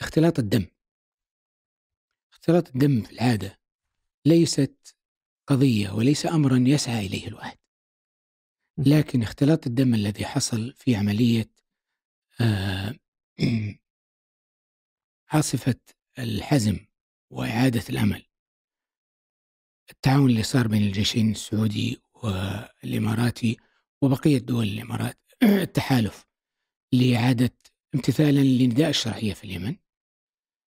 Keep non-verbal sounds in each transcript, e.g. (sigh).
اختلاط الدم اختلاط الدم في العاده ليست قضيه وليس امرا يسعى اليه الواحد لكن اختلاط الدم الذي حصل في عمليه آه، (clears throat) عاصفه الحزم واعاده الامل التعاون اللي صار بين الجيشين السعودي والاماراتي وبقيه دول الامارات (clears throat) التحالف لاعاده امتثالا لنداء الشرعية في اليمن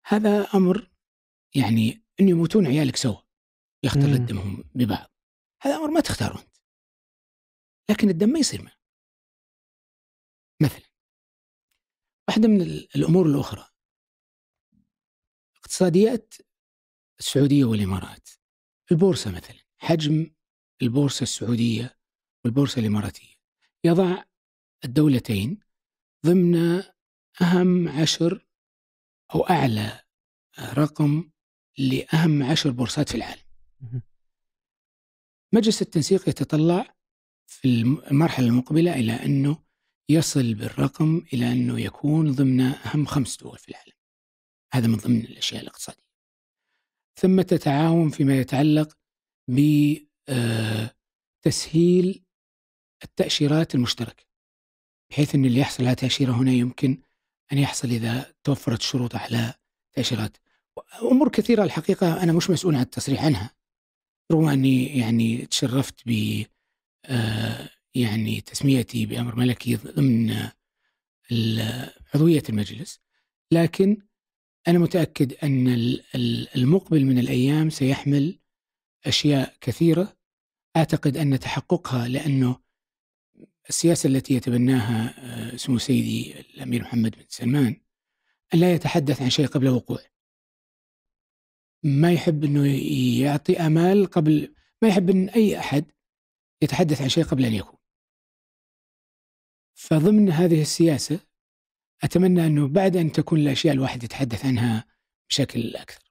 هذا أمر يعني أن يموتون عيالك سوا يختلط دمهم ببعض هذا أمر ما تختاره أنت لكن الدم ما يصير معه مثلا واحدة من الأمور الأخرى اقتصاديات السعودية والإمارات البورصة مثلا حجم البورصة السعودية والبورصة الإماراتية يضع الدولتين ضمن أهم عشر أو أعلى رقم لأهم عشر بورصات في العالم مجلس التنسيق يتطلع في المرحلة المقبلة إلى أنه يصل بالرقم إلى أنه يكون ضمن أهم خمس دول في العالم هذا من ضمن الأشياء الاقتصادية ثمة تعاون فيما يتعلق بتسهيل آه، التأشيرات المشتركة بحيث أن اللي يحصل على تأشيرة هنا يمكن أن يحصل إذا توفرت شروط أحلى تأشيرات أمور كثيرة الحقيقة أنا مش مسؤول عن التصريح عنها رغم أني يعني تشرفت ب آه، يعني تسميتي بأمر ملكي ضمن عضوية المجلس لكن أنا متأكد أن المقبل من الأيام سيحمل أشياء كثيرة أعتقد أن تحققها لأنه السياسة التي يتبناها آه، سمو سيدي الأمير محمد بن سلمان أن لا يتحدث عن شيء قبل وقوعه ما يحب أنه يعطي أمال قبل ما يحب أن أي أحد يتحدث عن شيء قبل أن يكون فضمن هذه السياسة أتمنى أنه بعد أن تكون الأشياء الواحد يتحدث عنها بشكل أكثر